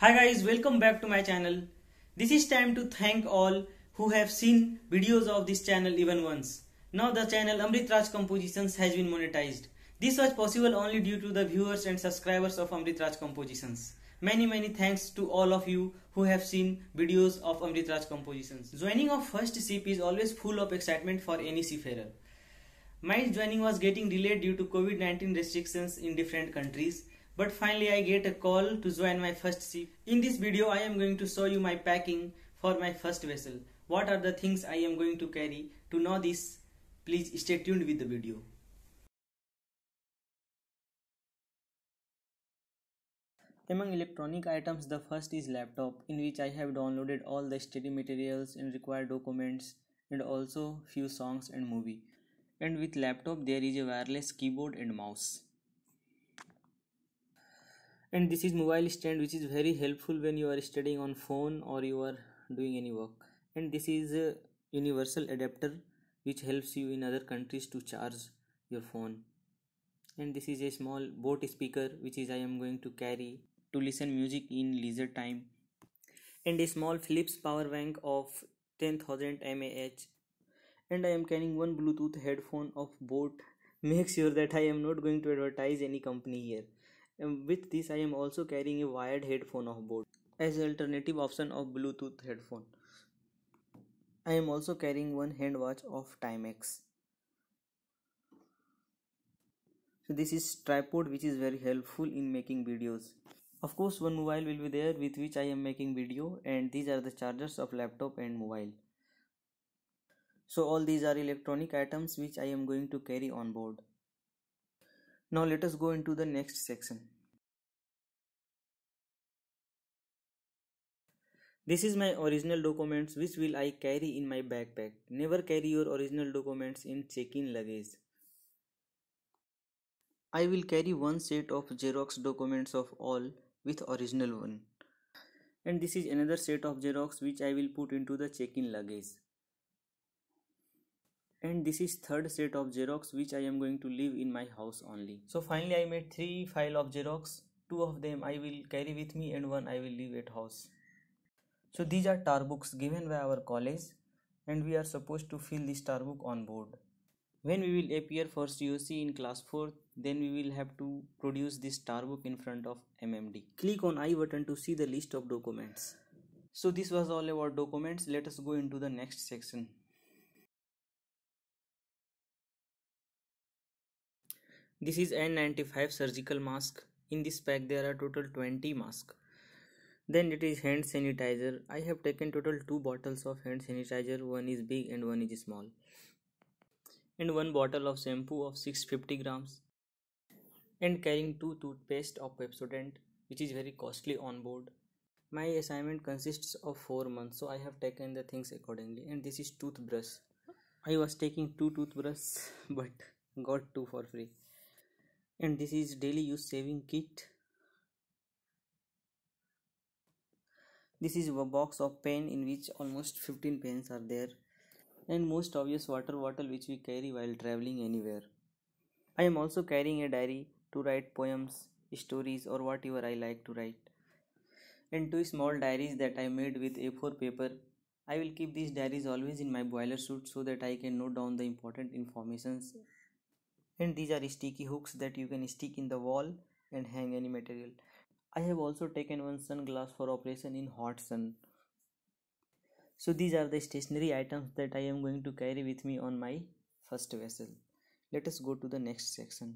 Hi guys, welcome back to my channel. This is time to thank all who have seen videos of this channel even once. Now the channel Amrit Raj Compositions has been monetized. This was possible only due to the viewers and subscribers of Amrit Raj Compositions. Many many thanks to all of you who have seen videos of Amrit Raj Compositions. Joining of first ship is always full of excitement for any seafarer. My joining was getting delayed due to COVID-19 restrictions in different countries but finally I get a call to join my first ship. In this video I am going to show you my packing for my first vessel. What are the things I am going to carry? To know this, please stay tuned with the video. Among electronic items, the first is laptop, in which I have downloaded all the study materials and required documents and also few songs and movie. And with laptop, there is a wireless keyboard and mouse and this is mobile stand which is very helpful when you are studying on phone or you are doing any work and this is a universal adapter which helps you in other countries to charge your phone and this is a small boat speaker which is i am going to carry to listen music in leisure time and a small philips power bank of 10000 mah and i am carrying one bluetooth headphone of boat make sure that i am not going to advertise any company here and with this i am also carrying a wired headphone of board as alternative option of bluetooth headphone i am also carrying one hand watch of timex so this is tripod which is very helpful in making videos of course one mobile will be there with which i am making video and these are the chargers of laptop and mobile so all these are electronic items which i am going to carry on board now let us go into the next section. This is my original documents which will I carry in my backpack. Never carry your original documents in check-in luggage. I will carry one set of Xerox documents of all with original one. And this is another set of Xerox which I will put into the check-in luggage and this is third set of xerox which i am going to leave in my house only so finally i made three file of xerox two of them i will carry with me and one i will leave at house so these are tar books given by our college and we are supposed to fill this tar book on board when we will appear for coc in class 4 then we will have to produce this tar book in front of mmd click on i button to see the list of documents so this was all about documents let us go into the next section This is N95 surgical mask. In this pack there are total 20 masks. Then it is hand sanitizer. I have taken total 2 bottles of hand sanitizer. One is big and one is small. And one bottle of shampoo of 650 grams. And carrying 2 toothpaste of Pepsodent which is very costly on board. My assignment consists of 4 months so I have taken the things accordingly. And this is toothbrush. I was taking 2 toothbrushes but got 2 for free and this is daily use saving kit this is a box of pen in which almost 15 pens are there and most obvious water bottle which we carry while traveling anywhere i am also carrying a diary to write poems stories or whatever i like to write and two small diaries that i made with a4 paper i will keep these diaries always in my boiler suit so that i can note down the important informations and these are sticky hooks that you can stick in the wall and hang any material i have also taken one sunglass for operation in hot sun so these are the stationary items that i am going to carry with me on my first vessel let us go to the next section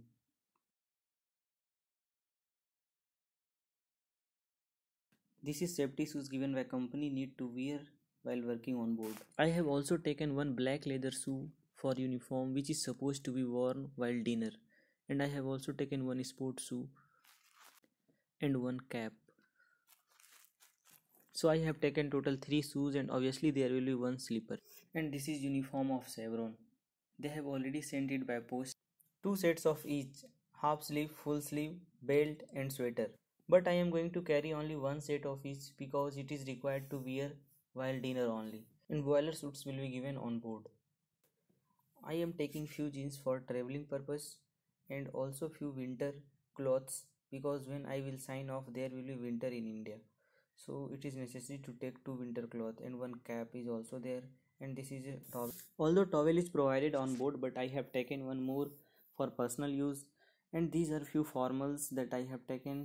this is safety shoes given by company need to wear while working on board i have also taken one black leather shoe for uniform which is supposed to be worn while dinner and I have also taken one sports shoe and one cap. So I have taken total 3 shoes and obviously there will be one slipper and this is uniform of Chevron. They have already sent it by post. Two sets of each half sleeve, full sleeve, belt and sweater. But I am going to carry only one set of each because it is required to wear while dinner only and boiler suits will be given on board. I am taking few jeans for traveling purpose and also few winter clothes because when I will sign off there will be winter in India. So it is necessary to take two winter cloth and one cap is also there and this is a towel. Although towel is provided on board but I have taken one more for personal use and these are few formals that I have taken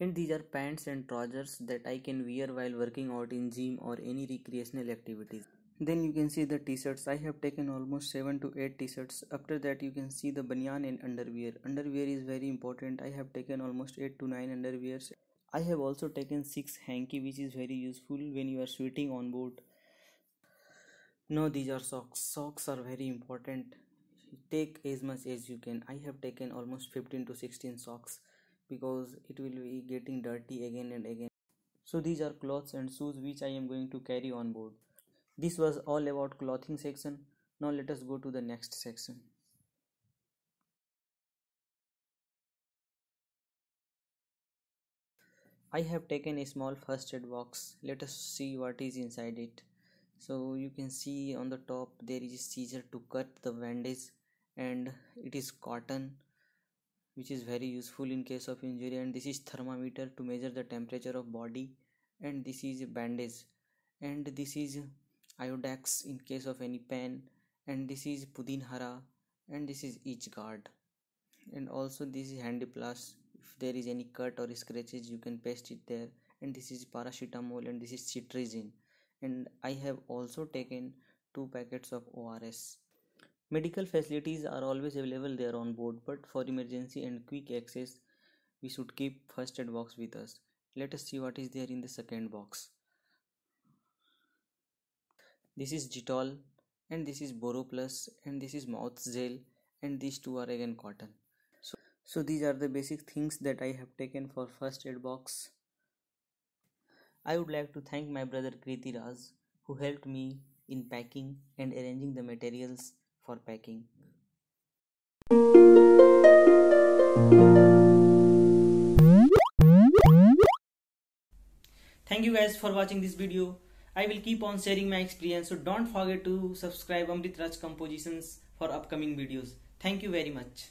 and these are pants and trousers that I can wear while working out in gym or any recreational activities then you can see the t-shirts i have taken almost 7 to 8 t-shirts after that you can see the banyan and underwear underwear is very important i have taken almost 8 to 9 underwears i have also taken 6 hanky which is very useful when you are sweating on board Now these are socks socks are very important take as much as you can i have taken almost 15 to 16 socks because it will be getting dirty again and again so these are clothes and shoes which i am going to carry on board this was all about clothing section now let us go to the next section I have taken a small first aid box let us see what is inside it so you can see on the top there is a scissor to cut the bandage and it is cotton which is very useful in case of injury and this is thermometer to measure the temperature of body and this is a bandage and this is iodax in case of any pen and this is pudin hara, and this is each guard and also this is handy plus if there is any cut or scratches you can paste it there and this is paracetamol and this is citrizine and i have also taken two packets of ors medical facilities are always available there on board but for emergency and quick access we should keep first aid box with us let us see what is there in the second box this is Jitol and this is Boroplus and this is mouth Gel and these two are again cotton. So, so these are the basic things that I have taken for first aid box. I would like to thank my brother Kriti Raj who helped me in packing and arranging the materials for packing. Thank you guys for watching this video. I will keep on sharing my experience so don't forget to subscribe Amrit Raj Compositions for upcoming videos. Thank you very much.